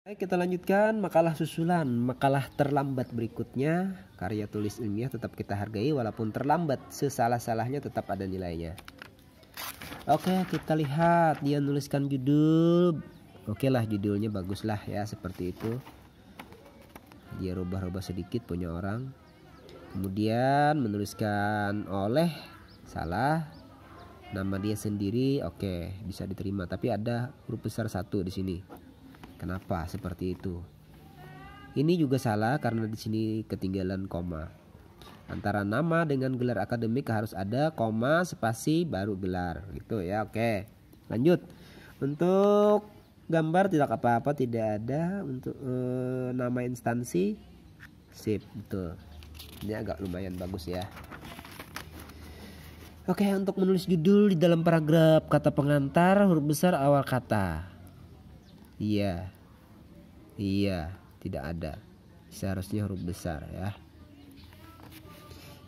Baik, kita lanjutkan makalah susulan, makalah terlambat berikutnya. Karya tulis ilmiah tetap kita hargai walaupun terlambat, sesalah-salahnya tetap ada nilainya. Oke, kita lihat dia nuliskan judul. Oke lah judulnya bagus lah ya seperti itu. Dia rubah-rubah sedikit punya orang. Kemudian menuliskan oleh salah nama dia sendiri oke bisa diterima tapi ada huruf besar satu di sini Kenapa seperti itu? Ini juga salah karena di sini ketinggalan koma. Antara nama dengan gelar akademik harus ada koma spasi baru gelar gitu ya. Oke. Lanjut. Untuk gambar tidak apa-apa, tidak ada untuk eh, nama instansi sip betul. Ini agak lumayan bagus ya. Oke, untuk menulis judul di dalam paragraf kata pengantar huruf besar awal kata. Iya. Iya, tidak ada. Seharusnya huruf besar ya.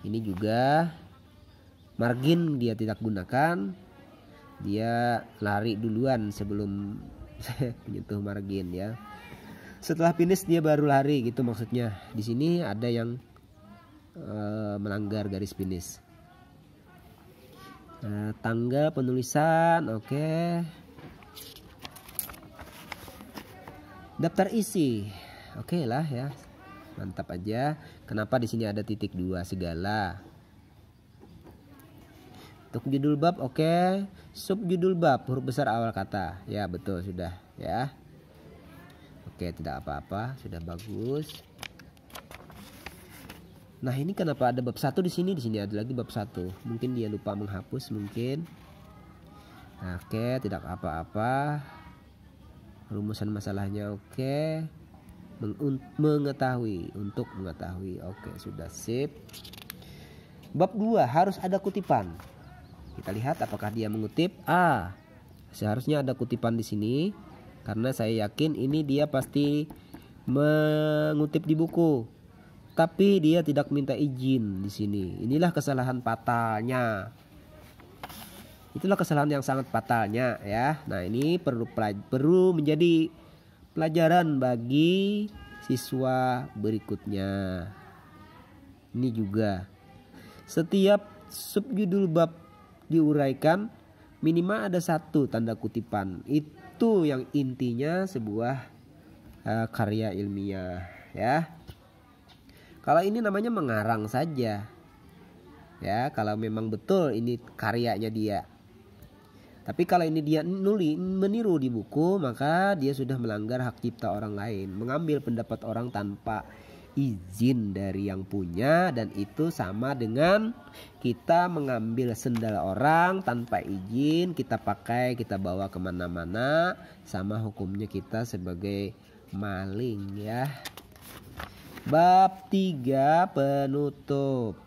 Ini juga margin dia tidak gunakan. Dia lari duluan sebelum menyentuh margin ya. Setelah finish dia baru lari gitu maksudnya. Di sini ada yang uh, melanggar garis finish. Nah, tangga penulisan, oke. Okay. daftar isi oke okay lah ya mantap aja kenapa di sini ada titik dua segala untuk judul bab oke okay. judul bab huruf besar awal kata ya betul sudah ya oke okay, tidak apa-apa sudah bagus nah ini kenapa ada bab satu di sini di sini ada lagi bab satu mungkin dia lupa menghapus mungkin nah, oke tidak apa-apa rumusan masalahnya oke okay. mengetahui untuk mengetahui oke okay, sudah sip bab 2 harus ada kutipan kita lihat apakah dia mengutip A seharusnya ada kutipan di sini karena saya yakin ini dia pasti mengutip di buku tapi dia tidak minta izin di sini inilah kesalahan patahnya Itulah kesalahan yang sangat fatalnya ya. Nah, ini perlu perlu menjadi pelajaran bagi siswa berikutnya. Ini juga setiap subjudul bab diuraikan minimal ada satu tanda kutipan. Itu yang intinya sebuah uh, karya ilmiah ya. Kalau ini namanya mengarang saja. Ya, kalau memang betul ini karyanya dia tapi kalau ini dia nuli meniru di buku, maka dia sudah melanggar hak cipta orang lain, mengambil pendapat orang tanpa izin dari yang punya dan itu sama dengan kita mengambil sendal orang tanpa izin kita pakai kita bawa kemana-mana sama hukumnya kita sebagai maling ya bab 3 penutup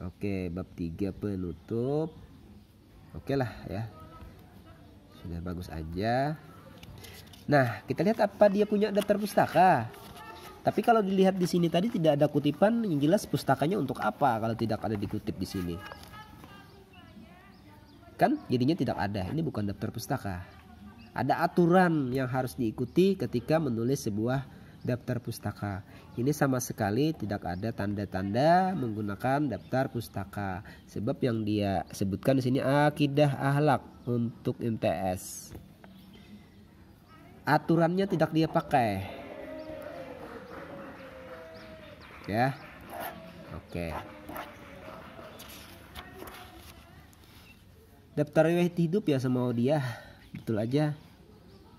oke bab 3 penutup oke lah ya sudah bagus aja nah kita lihat apa dia punya daftar pustaka tapi kalau dilihat di sini tadi tidak ada kutipan yang jelas pustakanya untuk apa kalau tidak ada dikutip di sini kan jadinya tidak ada ini bukan daftar pustaka ada aturan yang harus diikuti ketika menulis sebuah daftar pustaka. Ini sama sekali tidak ada tanda-tanda menggunakan daftar pustaka. Sebab yang dia sebutkan di sini akidah ahlak untuk MTS. Aturannya tidak dia pakai. Ya. Oke. Daftar riwayat hidup ya sama dia. Betul aja.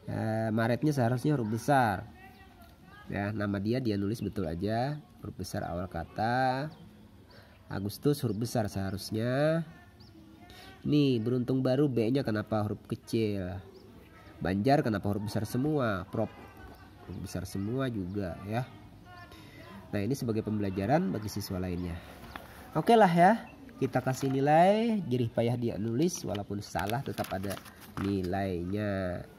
Eh, Maretnya seharusnya huruf besar ya nama dia dia nulis betul aja huruf besar awal kata Agustus huruf besar seharusnya nih beruntung baru B nya kenapa huruf kecil Banjar kenapa huruf besar semua prop huruf besar semua juga ya nah ini sebagai pembelajaran bagi siswa lainnya oke okay lah ya kita kasih nilai jerih payah dia nulis walaupun salah tetap ada nilainya